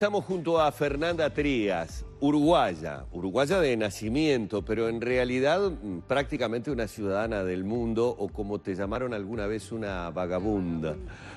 Estamos junto a Fernanda Trías, uruguaya, uruguaya de nacimiento, pero en realidad mm, prácticamente una ciudadana del mundo o como te llamaron alguna vez una vagabunda,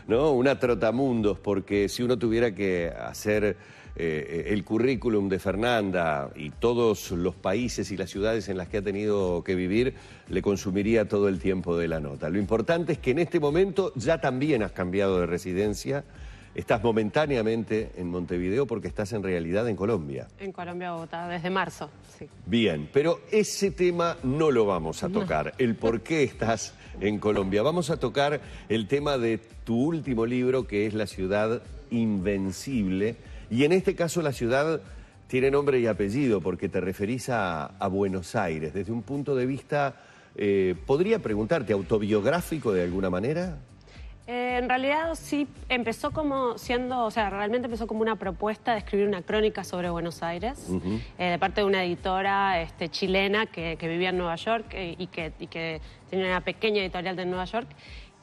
¿no? Una trotamundos, porque si uno tuviera que hacer eh, el currículum de Fernanda y todos los países y las ciudades en las que ha tenido que vivir, le consumiría todo el tiempo de la nota. Lo importante es que en este momento ya también has cambiado de residencia Estás momentáneamente en Montevideo porque estás en realidad en Colombia. En Colombia, Bogotá, desde marzo, sí. Bien, pero ese tema no lo vamos a tocar, el por qué estás en Colombia. Vamos a tocar el tema de tu último libro, que es La ciudad invencible. Y en este caso la ciudad tiene nombre y apellido porque te referís a, Buenos Aires. Desde un punto de vista, eh, podría preguntarte, autobiográfico de alguna manera. Eh, en realidad sí empezó como siendo, o sea, realmente empezó como una propuesta de escribir una crónica sobre Buenos Aires, eh, de parte de una editora este, chilena que, vivía en Nueva York eh, y, que, tenía una pequeña editorial de Nueva York.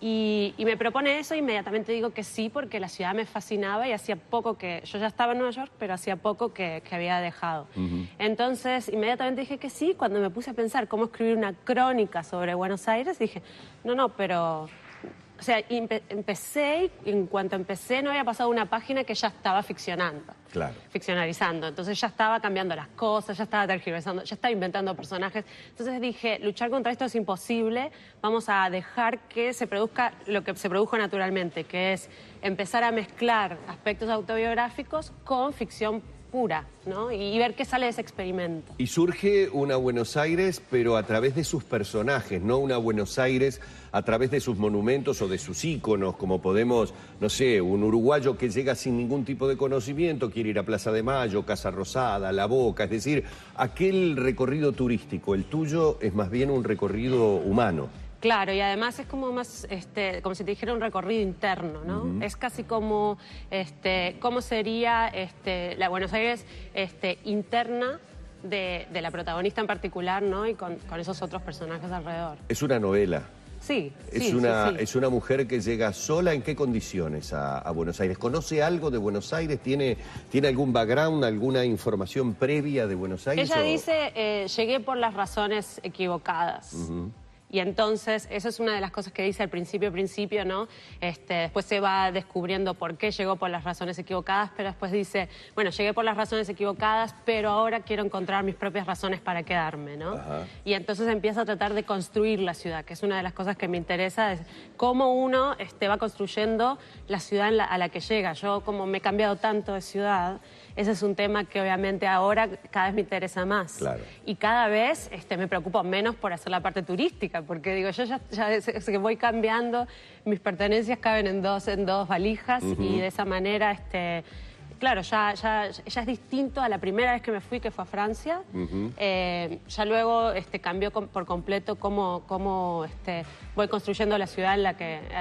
Y, me propone eso, inmediatamente digo que sí, porque la ciudad me fascinaba y hacía poco que. Yo ya estaba en Nueva York, pero hacía poco que, había dejado. Entonces, inmediatamente dije que sí. Cuando me puse a pensar cómo escribir una crónica sobre Buenos Aires, dije, no, no, pero o sea, empecé y en cuanto empecé no había pasado una página que ya estaba ficcionando. Claro. Ficcionalizando. Entonces ya estaba cambiando las cosas, ya estaba tergiversando, ya estaba inventando personajes. Entonces dije, luchar contra esto es imposible, vamos a dejar que se produzca lo que se produjo naturalmente, que es empezar a mezclar aspectos autobiográficos con ficción pura, ¿no? Y ver qué sale de ese experimento. Y surge una Buenos Aires, pero a través de sus personajes, no una Buenos Aires a través de sus monumentos o de sus íconos, como podemos, no sé, un uruguayo que llega sin ningún tipo de conocimiento, quiere ir a Plaza de Mayo, Casa Rosada, La Boca, es decir, aquel recorrido turístico, el tuyo es más bien un recorrido humano. Claro, y además es como más, este, como si te dijera un recorrido interno, ¿no? Es casi como, este, cómo sería este, la Buenos Aires este, interna de, la protagonista en particular, ¿no? Y con, esos otros personajes alrededor. Es una novela. Sí, es una Es una mujer que llega sola, ¿en qué condiciones a, Buenos Aires? ¿Conoce algo de Buenos Aires? ¿Tiene, ¿Tiene algún background, alguna información previa de Buenos Aires? Ella dice, eh, llegué por las razones equivocadas. Y entonces, eso es una de las cosas que dice al principio, principio, ¿no? Este, después se va descubriendo por qué llegó por las razones equivocadas, pero después dice, bueno, llegué por las razones equivocadas, pero ahora quiero encontrar mis propias razones para quedarme, ¿no? Y entonces empieza a tratar de construir la ciudad, que es una de las cosas que me interesa, es cómo uno este, va construyendo la ciudad a la que llega. Yo, como me he cambiado tanto de ciudad, ese es un tema que obviamente ahora cada vez me interesa más. Claro. Y cada vez este, me preocupo menos por hacer la parte turística porque digo, yo ya, que voy cambiando, mis pertenencias caben en dos, en dos valijas y de esa manera, este, claro, ya, ya, es distinto a la primera vez que me fui, que fue a Francia. Eh, ya luego este, cambió por completo cómo, este, voy construyendo la ciudad a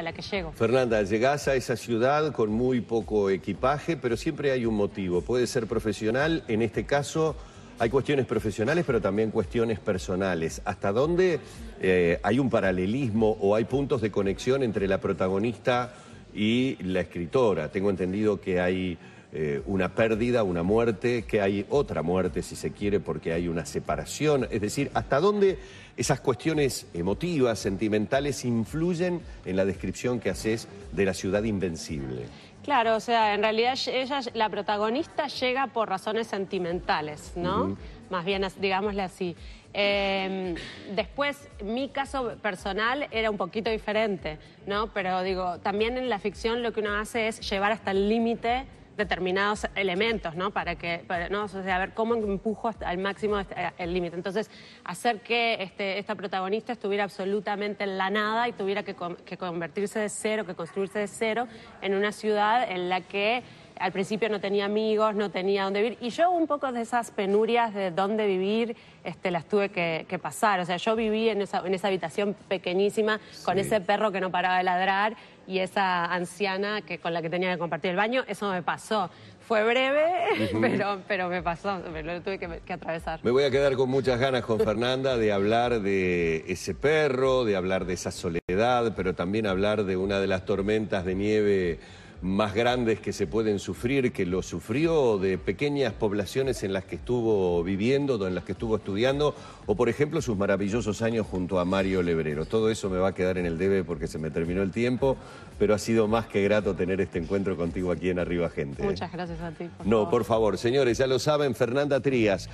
la que llego. Fernanda, llegás a esa ciudad con muy poco equipaje, pero siempre hay un motivo. Puede ser profesional, en este caso hay cuestiones profesionales, pero también cuestiones personales. ¿Hasta dónde eh, hay un paralelismo o hay puntos de conexión entre la protagonista y la escritora? Tengo entendido que hay eh, una pérdida, una muerte, que hay otra muerte, si se quiere, porque hay una separación. Es decir, ¿hasta dónde esas cuestiones emotivas, sentimentales, influyen en la descripción que haces de la ciudad invencible? Claro, o sea, en realidad ella, la protagonista llega por razones sentimentales, ¿no? Más bien, digámosle así. Em, después, mi caso personal era un poquito diferente, ¿no? Pero digo, también en la ficción lo que uno hace es llevar hasta el límite determinados elementos, ¿no? Para que, ¿no? O sea, a ver cómo empujo al máximo eh, el límite. Entonces, hacer que este, esta protagonista estuviera absolutamente en la nada y tuviera que, convertirse de cero, que construirse de cero en una ciudad en la que al principio no tenía amigos, no tenía dónde vivir. Y yo un poco de esas penurias de dónde vivir este, las tuve que, pasar. O sea, yo viví en esa, habitación pequeñísima con ese perro que no paraba de ladrar y esa anciana que, con la que tenía que compartir el baño, eso me pasó. Fue breve, pero, pero me pasó, me lo tuve que, atravesar. Me voy a quedar con muchas ganas con Fernanda de hablar de ese perro, de hablar de esa soledad, pero también hablar de una de las tormentas de nieve más grandes que se pueden sufrir, que lo sufrió de pequeñas poblaciones en las que estuvo viviendo, en las que estuvo estudiando, o por ejemplo sus maravillosos años junto a Mario Lebrero. Todo eso me va a quedar en el debe porque se me terminó el tiempo, pero ha sido más que grato tener este encuentro contigo aquí en Arriba Gente. ¿eh? Muchas gracias a ti. no, por favor, señores, ya lo saben, Fernanda Trías.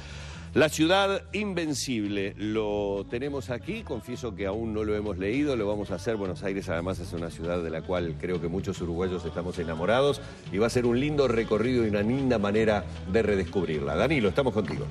La ciudad invencible lo tenemos aquí, confieso que aún no lo hemos leído, lo vamos a hacer. Buenos Aires además es una ciudad de la cual creo que muchos uruguayos estamos enamorados y va a ser un lindo recorrido y una linda manera de redescubrirla. Danilo, estamos contigo.